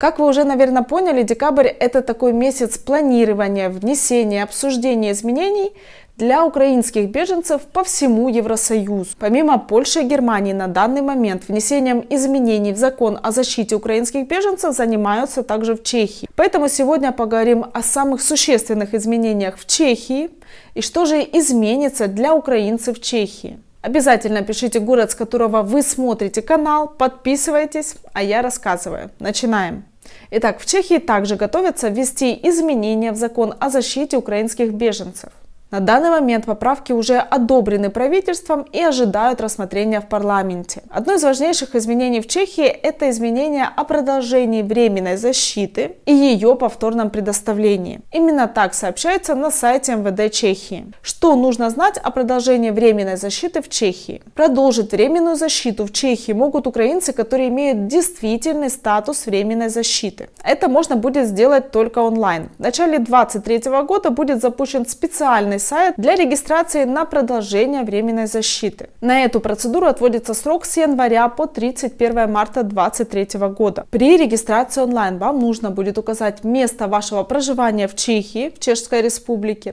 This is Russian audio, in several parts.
Как вы уже, наверное, поняли, декабрь – это такой месяц планирования, внесения, обсуждения изменений для украинских беженцев по всему Евросоюзу. Помимо Польши и Германии на данный момент внесением изменений в закон о защите украинских беженцев занимаются также в Чехии. Поэтому сегодня поговорим о самых существенных изменениях в Чехии и что же изменится для украинцев в Чехии. Обязательно пишите город, с которого вы смотрите канал, подписывайтесь, а я рассказываю. Начинаем! Итак, в Чехии также готовятся ввести изменения в закон о защите украинских беженцев. На данный момент поправки уже одобрены правительством и ожидают рассмотрения в парламенте. Одно из важнейших изменений в Чехии – это изменение о продолжении временной защиты и ее повторном предоставлении. Именно так сообщается на сайте МВД Чехии. Что нужно знать о продолжении временной защиты в Чехии? Продолжить временную защиту в Чехии могут украинцы, которые имеют действительный статус временной защиты. Это можно будет сделать только онлайн. В начале 2023 года будет запущен специальный электронный сайт для регистрации на продолжение временной защиты. На эту процедуру отводится срок с января по 31 марта 2023 года. При регистрации онлайн вам нужно будет указать место вашего проживания в Чехии, в Чешской Республике,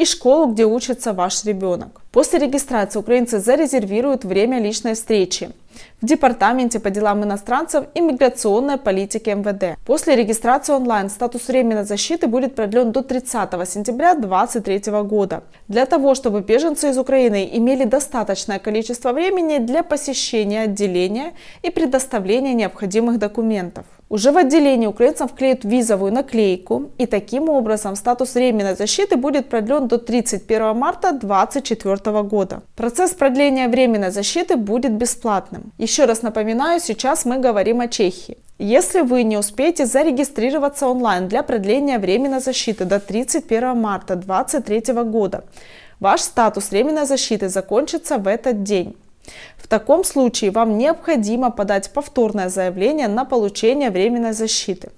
и школу, где учится ваш ребенок. После регистрации украинцы зарезервируют время личной встречи в Департаменте по делам иностранцев и миграционной политики МВД. После регистрации онлайн статус временной защиты будет продлен до 30 сентября 2023 года. Для того, чтобы беженцы из Украины имели достаточное количество времени для посещения отделения и предоставления необходимых документов. Уже в отделении украинцам вклеят визовую наклейку, и таким образом статус временной защиты будет продлен до 31 марта 2024 года. Процесс продления временной защиты будет бесплатным. Еще раз напоминаю, сейчас мы говорим о Чехии. Если вы не успеете зарегистрироваться онлайн для продления временной защиты до 31 марта 2023 года, ваш статус временной защиты закончится в этот день. В таком случае вам необходимо подать повторное заявление на получение временной защиты.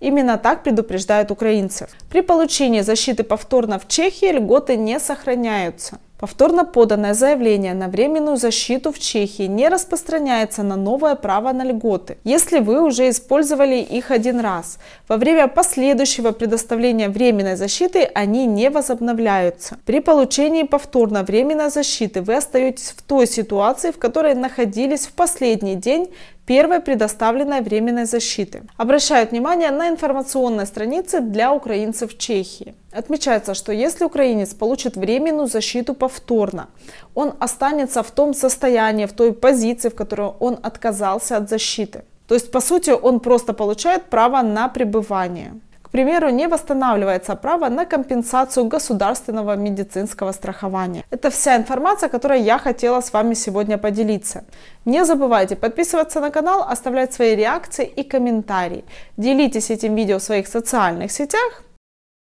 Именно так предупреждают украинцев. При получении защиты повторно в Чехии льготы не сохраняются. Повторно поданное заявление на временную защиту в Чехии не распространяется на новое право на льготы, если вы уже использовали их один раз. Во время последующего предоставления временной защиты они не возобновляются. При получении повторно временной защиты вы остаетесь в той ситуации, в которой находились в последний день первой предоставленной временной защиты. Обращают внимание на информационной странице для украинцев Чехии. Отмечается, что если украинец получит временную защиту повторно, он останется в том состоянии, в той позиции, в которой он отказался от защиты. То есть, по сути, он просто получает право на пребывание примеру, не восстанавливается право на компенсацию государственного медицинского страхования. Это вся информация, которой я хотела с вами сегодня поделиться. Не забывайте подписываться на канал, оставлять свои реакции и комментарии. Делитесь этим видео в своих социальных сетях.